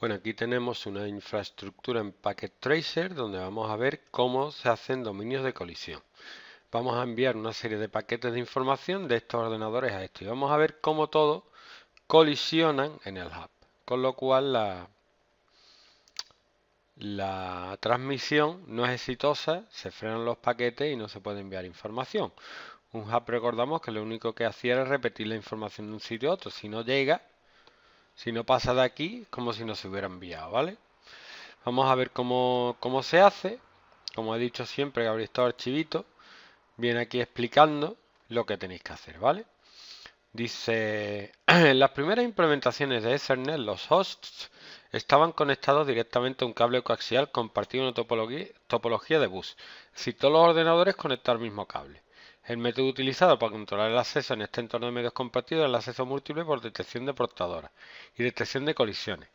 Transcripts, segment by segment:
Bueno, aquí tenemos una infraestructura en Packet Tracer donde vamos a ver cómo se hacen dominios de colisión. Vamos a enviar una serie de paquetes de información de estos ordenadores a esto y vamos a ver cómo todos colisionan en el hub. Con lo cual la, la transmisión no es exitosa, se frenan los paquetes y no se puede enviar información. Un hub recordamos que lo único que hacía era repetir la información de un sitio a otro. Si no llega, si no pasa de aquí, como si no se hubiera enviado, ¿vale? Vamos a ver cómo, se hace. Como he dicho siempre, que habéis estado archivito. Viene aquí explicando lo que tenéis que hacer, ¿vale? Dice, en las primeras implementaciones de Ethernet, los hosts estaban conectados directamente a un cable coaxial compartido en una topología, topología de bus. Si todos los ordenadores conectan al mismo cable. El método utilizado para controlar el acceso en este entorno de medios compartidos es el acceso múltiple por detección de portadoras y detección de colisiones.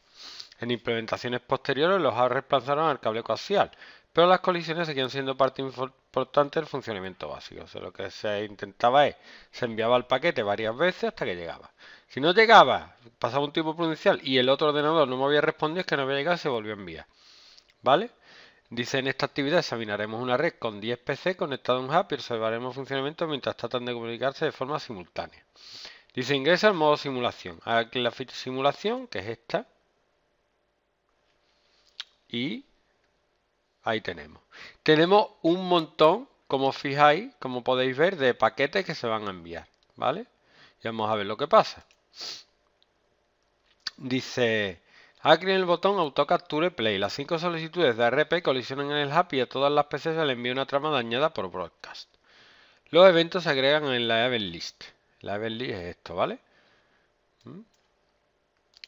En implementaciones posteriores los reemplazaron al cable coaxial, pero las colisiones seguían siendo parte importante del funcionamiento básico. lo que se intentaba es, se enviaba el paquete varias veces hasta que llegaba. Si no llegaba, pasaba un tiempo prudencial y el otro ordenador no me había respondido, es que no había llegado y se volvió a enviar. ¿Vale? Dice, en esta actividad examinaremos una red con 10 PC conectados a un hub y observaremos funcionamiento mientras tratan de comunicarse de forma simultánea. Dice, ingresa al modo simulación. Ah, aquí la simulación, que es esta. Y ahí tenemos. Tenemos un montón, como fijáis, como podéis ver, de paquetes que se van a enviar. ¿Vale? Y vamos a ver lo que pasa. Dice, Aquí en el botón Auto Capture Play. Las 5 solicitudes de RP colisionan en el hub y a todas las PC se le envía una trama dañada por broadcast. Los eventos se agregan en la event list. La event list es esto, ¿vale? ¿Mm?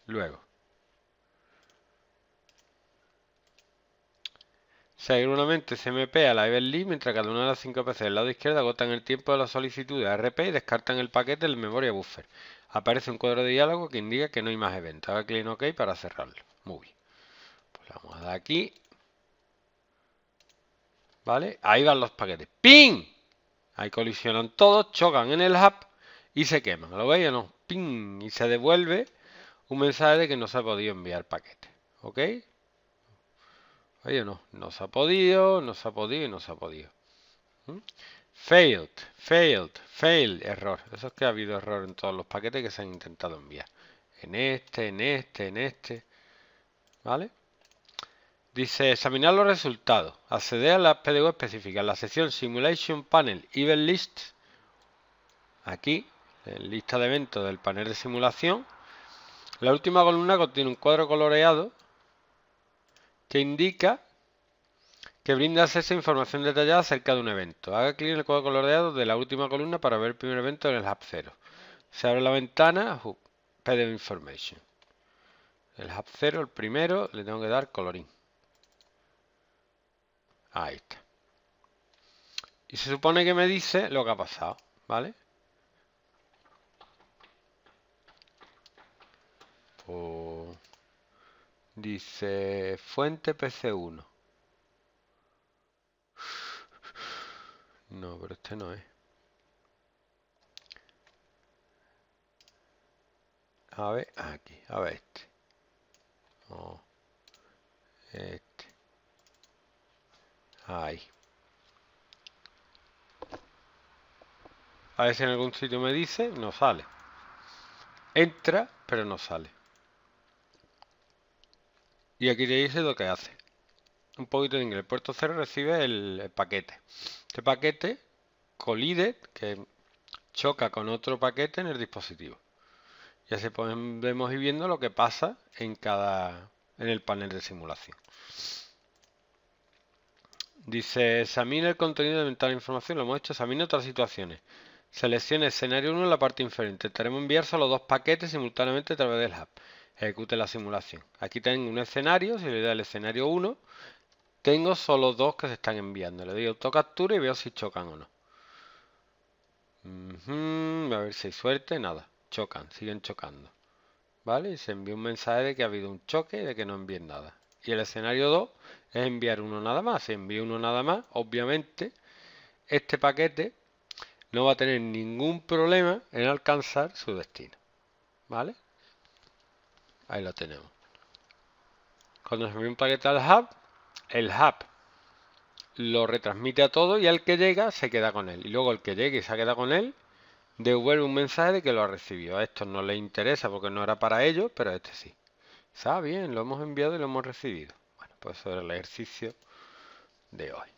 Luego, Seguramente CMP a la Everly, mientras cada una de las cinco PC del lado izquierdo agotan el tiempo de la solicitud de ARP y descartan el paquete del memoria buffer. Aparece un cuadro de diálogo que indica que no hay más eventos. Haga clic en OK para cerrarlo. Muy bien. Pues vamos a dar aquí. ¿Vale? Ahí van los paquetes. ¡Ping! Ahí colisionan todos, chocan en el hub y se queman. ¿Lo veis o no? ¡Ping! Y se devuelve un mensaje de que no se ha podido enviar paquete. ¿Ok? no. se ha podido, no se ha podido y se ha podido. ¿Mm? Failed, failed, failed, error. Eso es que ha habido error en todos los paquetes que se han intentado enviar. En este, en este, en este. ¿Vale? Dice, examinar los resultados. Acceder a la PDU específica. En la sección Simulation Panel Event List. Aquí, en lista de eventos del panel de simulación. La última columna contiene un cuadro coloreado que indica que brindas esa información detallada acerca de un evento. Haga clic en el cuadro coloreado de la última columna para ver el primer evento en el Hub 0. Se abre la ventana PDF Information. El Hub 0, el primero, le tengo que dar colorín. Ahí está. Y se supone que me dice lo que ha pasado, ¿vale? Dice fuente PC1. No, pero este no es. A ver, aquí, a ver este. Oh, este. Ahí. A ver si en algún sitio me dice, no sale. Entra, pero no sale. Y aquí te dice lo que hace. Un poquito de inglés. Puerto cero recibe el, paquete. Este paquete colide, que choca con otro paquete en el dispositivo. Y así podemos y viendo lo que pasa en cada en el panel de simulación. Dice, examina el contenido de mental e información. Lo hemos hecho, examina otras situaciones. Seleccione escenario 1 en la parte inferior. Intentaremos enviar solo dos paquetes simultáneamente a través del hub ejecute la simulación. Aquí tengo un escenario, si le doy al escenario 1, tengo solo dos que se están enviando. Le doy captura y veo si chocan o no. a ver si hay suerte, nada. Chocan, siguen chocando. ¿Vale? Y se envía un mensaje de que ha habido un choque y de que no envíen nada. Y el escenario 2 es enviar uno nada más. Si envía uno nada más, obviamente, este paquete no va a tener ningún problema en alcanzar su destino. ¿Vale? Ahí lo tenemos. Cuando envía un paquete al hub, el hub lo retransmite a todo y al que llega se queda con él. Y luego el que llegue y se ha quedado con él, devuelve un mensaje de que lo ha recibido. A esto no le interesa porque no era para ellos, pero a este sí. Está bien, lo hemos enviado y lo hemos recibido. Bueno, pues eso era el ejercicio de hoy.